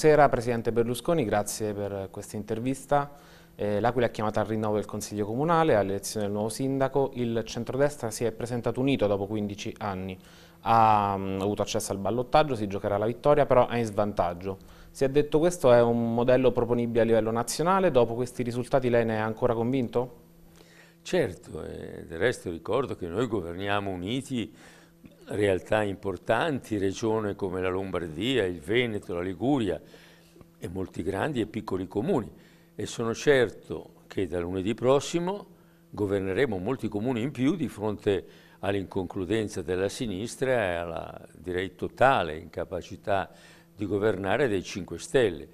Buonasera Presidente Berlusconi, grazie per questa intervista. Eh, L'Aquila ha chiamato al rinnovo del Consiglio Comunale, all'elezione del nuovo sindaco. Il centrodestra si è presentato unito dopo 15 anni. Ha mh, mm, avuto accesso al ballottaggio, si giocherà la vittoria, però è in svantaggio. Si è detto questo è un modello proponibile a livello nazionale. Dopo questi risultati lei ne è ancora convinto? Certo, eh, del resto ricordo che noi governiamo uniti realtà importanti, regioni come la Lombardia, il Veneto, la Liguria e molti grandi e piccoli comuni e sono certo che da lunedì prossimo governeremo molti comuni in più di fronte all'inconcludenza della sinistra e alla direi totale incapacità di governare dei 5 Stelle.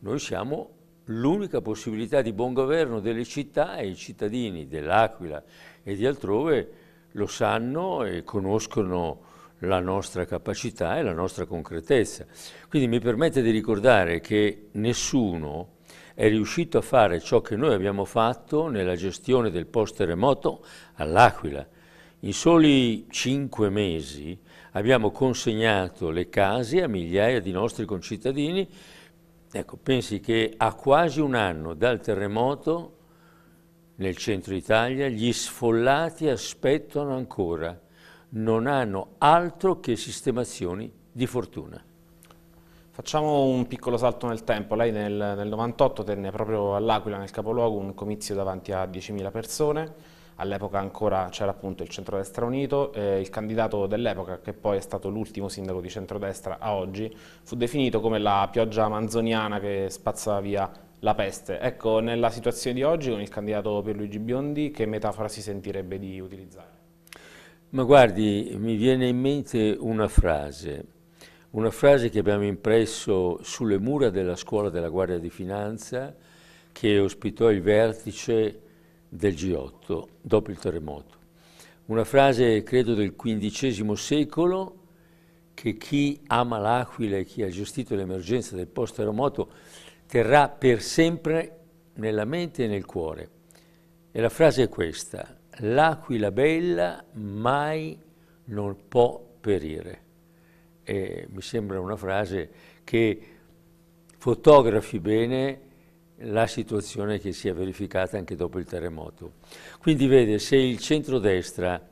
Noi siamo l'unica possibilità di buon governo delle città e i cittadini dell'Aquila e di altrove lo sanno e conoscono la nostra capacità e la nostra concretezza. Quindi mi permette di ricordare che nessuno è riuscito a fare ciò che noi abbiamo fatto nella gestione del post-terremoto all'Aquila. In soli cinque mesi abbiamo consegnato le case a migliaia di nostri concittadini. Ecco, pensi che a quasi un anno dal terremoto nel centro Italia gli sfollati aspettano ancora, non hanno altro che sistemazioni di fortuna. Facciamo un piccolo salto nel tempo. Lei nel, nel 98 tenne proprio all'Aquila, nel capoluogo, un comizio davanti a 10.000 persone. All'epoca ancora c'era appunto il Centrodestra Unito, eh, il candidato dell'epoca, che poi è stato l'ultimo sindaco di centrodestra a oggi, fu definito come la pioggia manzoniana che spazza via la peste. Ecco, nella situazione di oggi con il candidato Pierluigi Biondi che metafora si sentirebbe di utilizzare? Ma guardi, mi viene in mente una frase, una frase che abbiamo impresso sulle mura della scuola della Guardia di Finanza che ospitò il vertice del G8 dopo il terremoto. Una frase, credo, del XV secolo che chi ama l'Aquila e chi ha gestito l'emergenza del post-terremoto terrà per sempre nella mente e nel cuore. E la frase è questa, l'aquila bella mai non può perire. E mi sembra una frase che fotografi bene la situazione che si è verificata anche dopo il terremoto. Quindi vede, se il centrodestra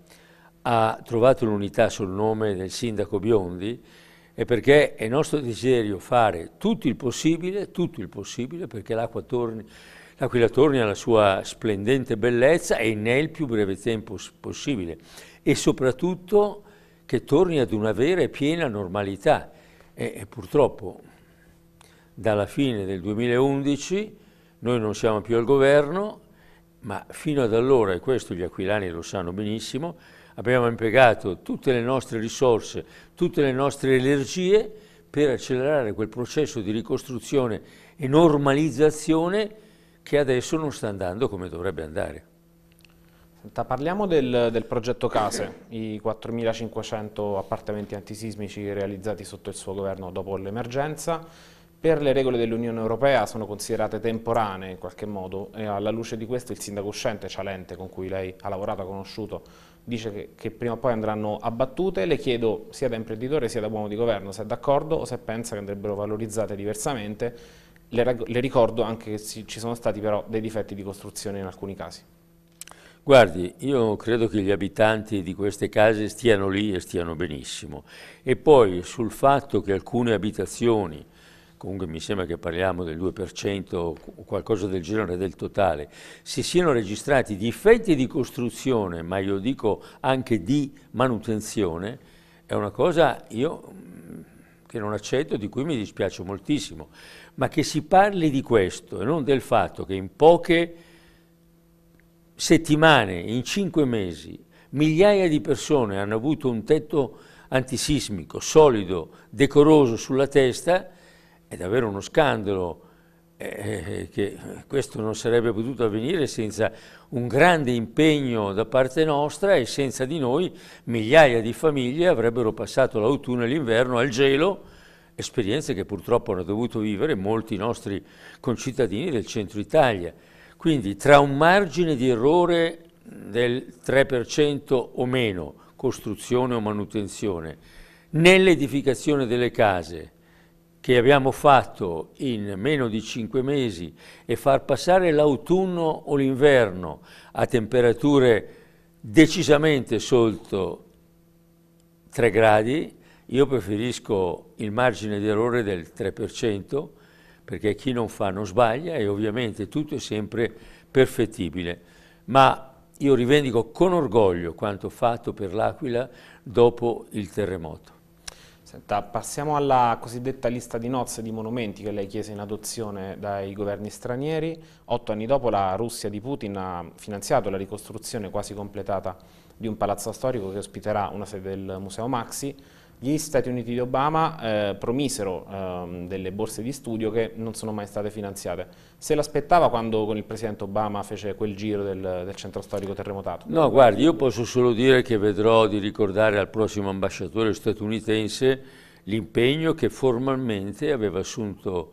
ha trovato l'unità sul nome del sindaco Biondi, è perché è nostro desiderio fare tutto il possibile, tutto il possibile perché l'acqua torni, l'Aquila torni alla sua splendente bellezza e nel più breve tempo possibile e soprattutto che torni ad una vera e piena normalità. e, e purtroppo dalla fine del 2011 noi non siamo più al governo, ma fino ad allora, e questo gli aquilani lo sanno benissimo, abbiamo impiegato tutte le nostre risorse, tutte le nostre energie per accelerare quel processo di ricostruzione e normalizzazione che adesso non sta andando come dovrebbe andare. Senta, parliamo del, del progetto Case, i 4.500 appartamenti antisismici realizzati sotto il suo governo dopo l'emergenza per le regole dell'Unione Europea sono considerate temporanee in qualche modo e alla luce di questo il sindaco uscente Cialente con cui lei ha lavorato, ha conosciuto, dice che, che, prima o poi andranno abbattute, le chiedo sia da imprenditore sia da uomo di governo se è d'accordo o se pensa che andrebbero valorizzate diversamente, le, le ricordo anche che si, ci sono stati però dei difetti di costruzione in alcuni casi. Guardi, io credo che gli abitanti di queste case stiano lì e stiano benissimo e poi sul fatto che alcune abitazioni comunque mi sembra che parliamo del 2% o qualcosa del genere del totale, si siano registrati difetti di costruzione, ma io dico anche di manutenzione, è una cosa io mm, che non accetto, di cui mi dispiace moltissimo, ma che si parli di questo e non del fatto che in poche settimane, in cinque mesi, migliaia di persone hanno avuto un tetto antisismico, solido, decoroso sulla testa, è davvero uno scandalo eh, eh, che questo non sarebbe potuto avvenire senza un grande impegno da parte nostra e senza di noi migliaia di famiglie avrebbero passato l'autunno e l'inverno al gelo, esperienze che purtroppo hanno dovuto vivere molti nostri concittadini del centro Italia. Quindi tra un margine di errore del 3% o meno, costruzione o manutenzione, nell'edificazione delle case, che abbiamo fatto in meno di cinque mesi e far passare l'autunno o l'inverno a temperature decisamente sotto 3 gradi, io preferisco il margine di errore del 3% perché chi non fa non sbaglia e ovviamente tutto è sempre perfettibile. Ma io rivendico con orgoglio quanto fatto per l'Aquila dopo il terremoto. Senta, passiamo alla cosiddetta lista di nozze di monumenti che lei chiese in adozione dai governi stranieri. Otto anni dopo la Russia di Putin ha finanziato la ricostruzione quasi completata di un palazzo storico che ospiterà una sede del Museo Maxi, gli Stati Uniti di Obama eh, promisero eh, delle borse di studio che non sono mai state finanziate. Se l'aspettava quando con il presidente Obama fece quel giro del, del centro storico terremotato? No, guardi, io posso solo dire che vedrò di ricordare al prossimo ambasciatore statunitense l'impegno che formalmente aveva assunto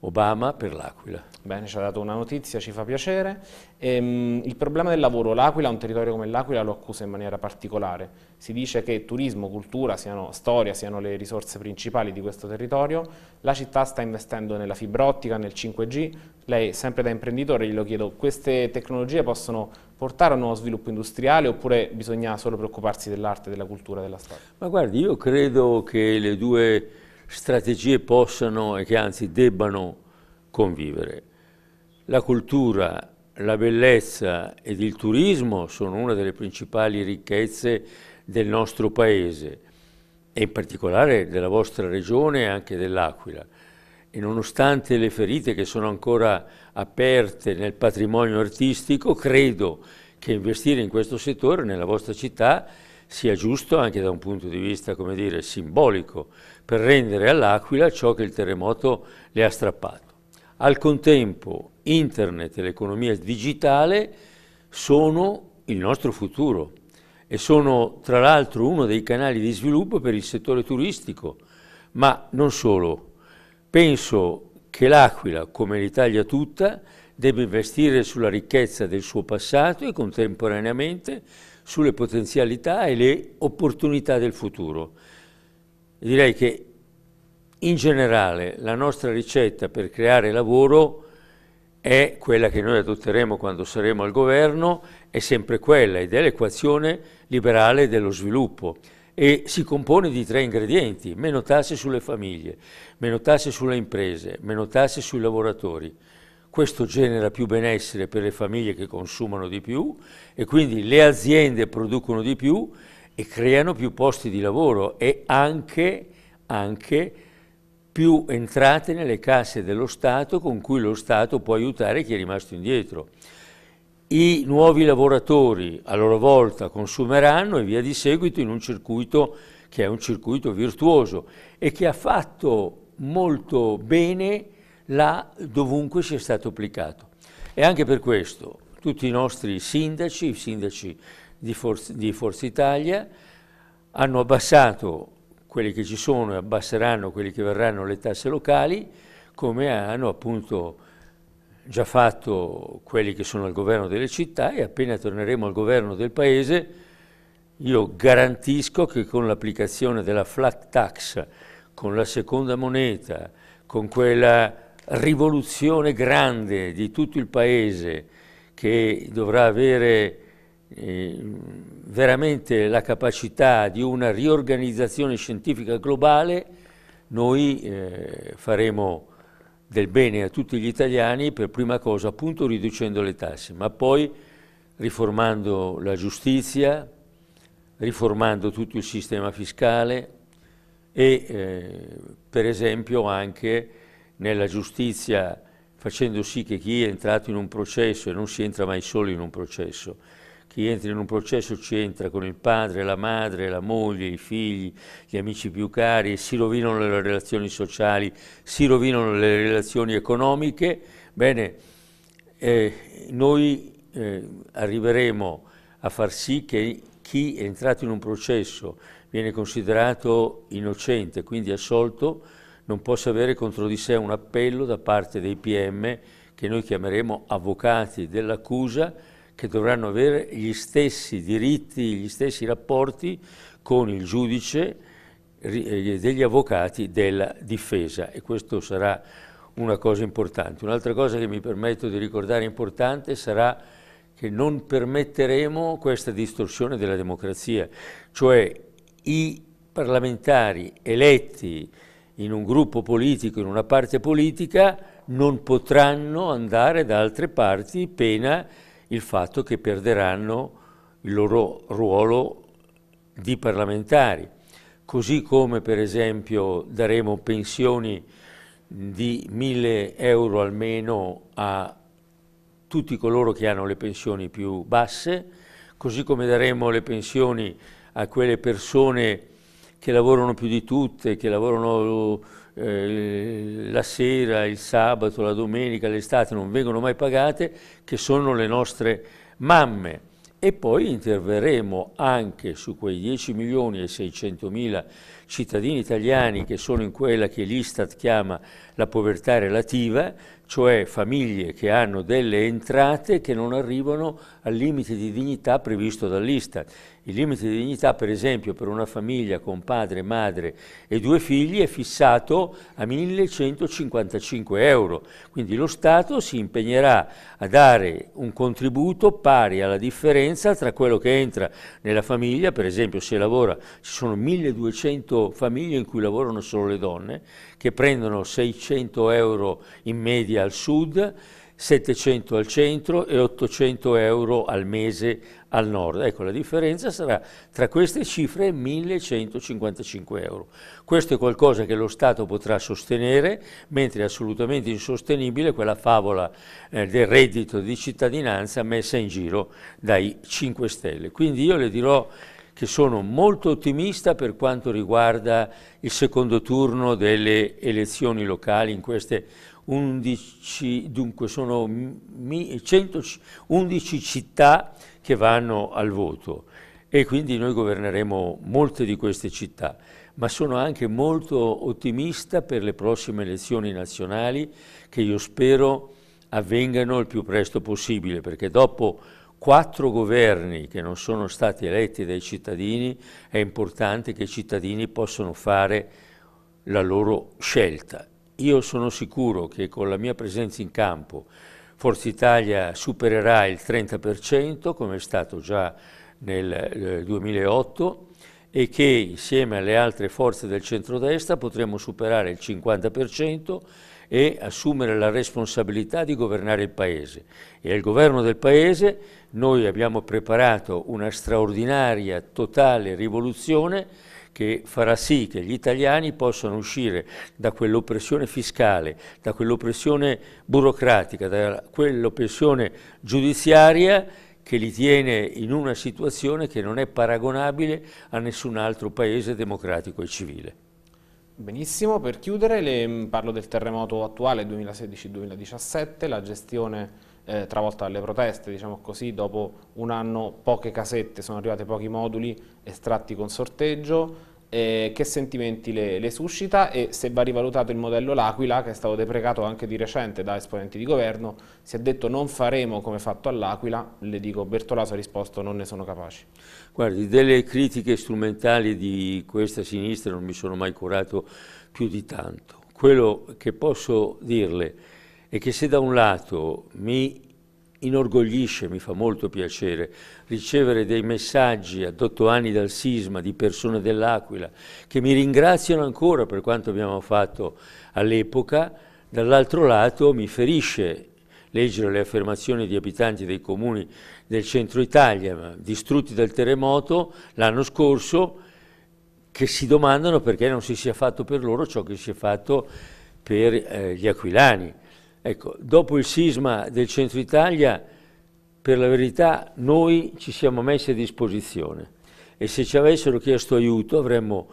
Obama per l'Aquila. Bene, ci ha dato una notizia, ci fa piacere. Ehm, il problema del lavoro, l'Aquila, un territorio come l'Aquila lo accusa in maniera particolare. Si dice che turismo, cultura, siano, storia siano le risorse principali di questo territorio. La città sta investendo nella fibra ottica, nel 5G. Lei, sempre da imprenditore, glielo chiedo, queste tecnologie possono portare a un nuovo sviluppo industriale oppure bisogna solo preoccuparsi dell'arte, della cultura, della storia? Ma guardi, io credo che le due strategie possano e che anzi debbano convivere. La cultura, la bellezza ed il turismo sono una delle principali ricchezze del nostro paese e in particolare della vostra regione e anche dell'Aquila. E nonostante le ferite che sono ancora aperte nel patrimonio artistico, credo che investire in questo settore nella vostra città sia giusto anche da un punto di vista, come dire, simbolico, per rendere all'Aquila ciò che il terremoto le ha strappato. Al contempo internet e l'economia digitale sono il nostro futuro e sono tra l'altro uno dei canali di sviluppo per il settore turistico, ma non solo. Penso che l'Aquila, come l'Italia tutta, debba investire sulla ricchezza del suo passato e contemporaneamente sulle potenzialità e le opportunità del futuro direi che in generale la nostra ricetta per creare lavoro è quella che noi adotteremo quando saremo al governo, è sempre quella ed è l'equazione liberale dello sviluppo e si compone di tre ingredienti, meno tasse sulle famiglie, meno tasse sulle imprese, meno tasse sui lavoratori. Questo genera più benessere per le famiglie che consumano di più e quindi le aziende producono di più e creano più posti di lavoro e anche, anche più entrate nelle casse dello Stato con cui lo Stato può aiutare chi è rimasto indietro. I nuovi lavoratori a loro volta consumeranno e via di seguito in un circuito che è un circuito virtuoso e che ha fatto molto bene là dovunque sia stato applicato. E anche per questo tutti i nostri sindaci, i sindaci di Forza, di Forza Italia, hanno abbassato quelli che ci sono e abbasseranno quelli che verranno le tasse locali, come hanno appunto già fatto quelli che sono al governo delle città e appena torneremo al governo del paese io garantisco che con l'applicazione della flat tax, con la seconda moneta, con quella rivoluzione grande di tutto il paese che dovrà avere veramente la capacità di una riorganizzazione scientifica globale, noi eh, faremo del bene a tutti gli italiani per prima cosa appunto riducendo le tasse, ma poi riformando la giustizia, riformando tutto il sistema fiscale e eh, per esempio anche nella giustizia facendo sì che chi è entrato in un processo, e non si entra mai solo in un processo, chi entra in un processo ci entra con il padre, la madre, la moglie, i figli, gli amici più cari, e si rovinano le relazioni sociali, si rovinano le relazioni economiche, bene, eh, noi eh, arriveremo a far sì che chi è entrato in un processo viene considerato innocente, quindi assolto, non possa avere contro di sé un appello da parte dei PM che noi chiameremo avvocati dell'accusa che dovranno avere gli stessi diritti, gli stessi rapporti con il giudice eh, degli avvocati della difesa e questo sarà una cosa importante. Un'altra cosa che mi permetto di ricordare importante sarà che non permetteremo questa distorsione della democrazia, cioè i parlamentari eletti in un gruppo politico, in una parte politica, non potranno andare da altre parti pena il fatto che perderanno il loro ruolo di parlamentari, così come per esempio daremo pensioni di 1000 euro almeno a tutti coloro che hanno le pensioni più basse, così come daremo le pensioni a quelle persone che lavorano più di tutte, che lavorano eh, la sera, il sabato, la domenica, l'estate non vengono mai pagate, che sono le nostre mamme. E poi interverremo anche su quei 10 milioni e 600 mila cittadini italiani che sono in quella che l'Istat chiama la povertà relativa, cioè famiglie che hanno delle entrate che non arrivano al limite di dignità previsto dall'Istat. Il limite di dignità, per esempio, per una famiglia con padre, madre e due figli è fissato a 1155 euro. Quindi lo Stato si impegnerà a dare un contributo pari alla differenza tra quello che entra nella famiglia, per esempio se lavora ci sono 1200 euro famiglie in cui lavorano solo le donne, che prendono 600 euro in media al sud, 700 al centro e 800 euro al mese al nord. Ecco, la differenza sarà tra queste cifre 1155 euro. Questo è qualcosa che lo Stato potrà sostenere, mentre è assolutamente insostenibile quella favola eh, del reddito di cittadinanza messa in giro dai 5 Stelle. Quindi io le dirò che sono molto ottimista per quanto riguarda il secondo turno delle elezioni locali in queste 11, dunque sono 111 città che vanno al voto e quindi noi governeremo molte di queste città, ma sono anche molto ottimista per le prossime elezioni nazionali che io spero avvengano il più presto possibile, perché dopo quattro governi che non sono stati eletti dai cittadini, è importante che i cittadini possano fare la loro scelta. Io sono sicuro che con la mia presenza in campo Forza Italia supererà il 30%, come è stato già nel 2008, eh, e che insieme alle altre forze del centrodestra potremo superare il 50% e assumere la responsabilità di governare il Paese. E al governo del Paese noi abbiamo preparato una straordinaria, totale rivoluzione che farà sì che gli italiani possano uscire da quell'oppressione fiscale, da quell'oppressione burocratica, da quell'oppressione giudiziaria che li tiene in una situazione che non è paragonabile a nessun altro paese democratico e civile. Benissimo, per chiudere le, mm, parlo del terremoto attuale 2016-2017, la gestione eh, travolta dalle proteste, diciamo così, dopo un anno poche casette, sono arrivate pochi moduli estratti con sorteggio, eh, che sentimenti le, le, suscita e se va rivalutato il modello L'Aquila, che è stato deprecato anche di recente da esponenti di governo, si è detto non faremo come fatto all'Aquila, le dico Bertolaso ha risposto non ne sono capaci. Guardi, delle critiche strumentali di questa sinistra non mi sono mai curato più di tanto. Quello che posso dirle è che se da un lato mi inorgoglisce, mi fa molto piacere ricevere dei messaggi ad otto anni dal sisma di persone dell'Aquila che mi ringraziano ancora per quanto abbiamo fatto all'epoca, dall'altro lato mi ferisce leggere le affermazioni di abitanti dei comuni del centro Italia distrutti dal terremoto l'anno scorso che si domandano perché non si sia fatto per loro ciò che si è fatto per eh, gli aquilani. Ecco, dopo il sisma del centro Italia, per la verità, noi ci siamo messi a disposizione e se ci avessero chiesto aiuto avremmo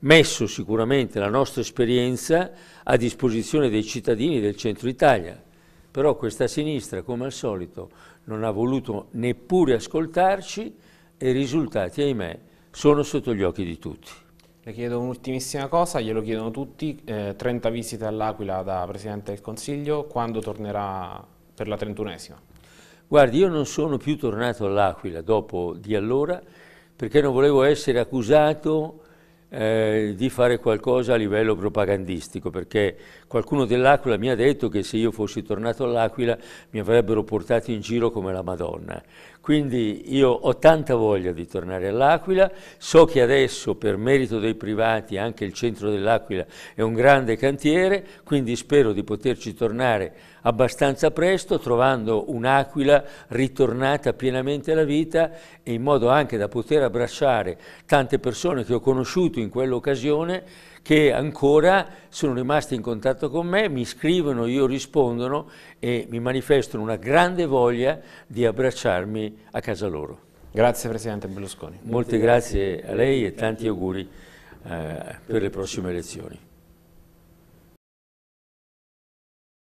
messo sicuramente la nostra esperienza a disposizione dei cittadini del centro Italia. Però questa sinistra, come al solito, non ha voluto neppure ascoltarci e i risultati, ahimè, sono sotto gli occhi di tutti. Le chiedo un'ultimissima cosa, glielo chiedono tutti, eh, 30 visite all'Aquila da Presidente del Consiglio, quando tornerà per la 31esima? Guardi, io non sono più tornato all'Aquila dopo di allora perché non volevo essere accusato eh, di fare qualcosa a livello propagandistico, perché qualcuno dell'Aquila mi ha detto che se io fossi tornato all'Aquila mi avrebbero portato in giro come la Madonna. Quindi io ho tanta voglia di tornare all'Aquila, so che adesso per merito dei privati anche il centro dell'Aquila è un grande cantiere, quindi spero di poterci tornare abbastanza presto trovando un'Aquila ritornata pienamente alla vita e in modo anche da poter abbracciare tante persone che ho conosciuto in quell'occasione che ancora sono rimasti in contatto con me, mi scrivono, io rispondono e mi manifestano una grande voglia di abbracciarmi a casa loro. Grazie Presidente Berlusconi. Molte grazie a lei e tanti auguri eh, per le prossime elezioni.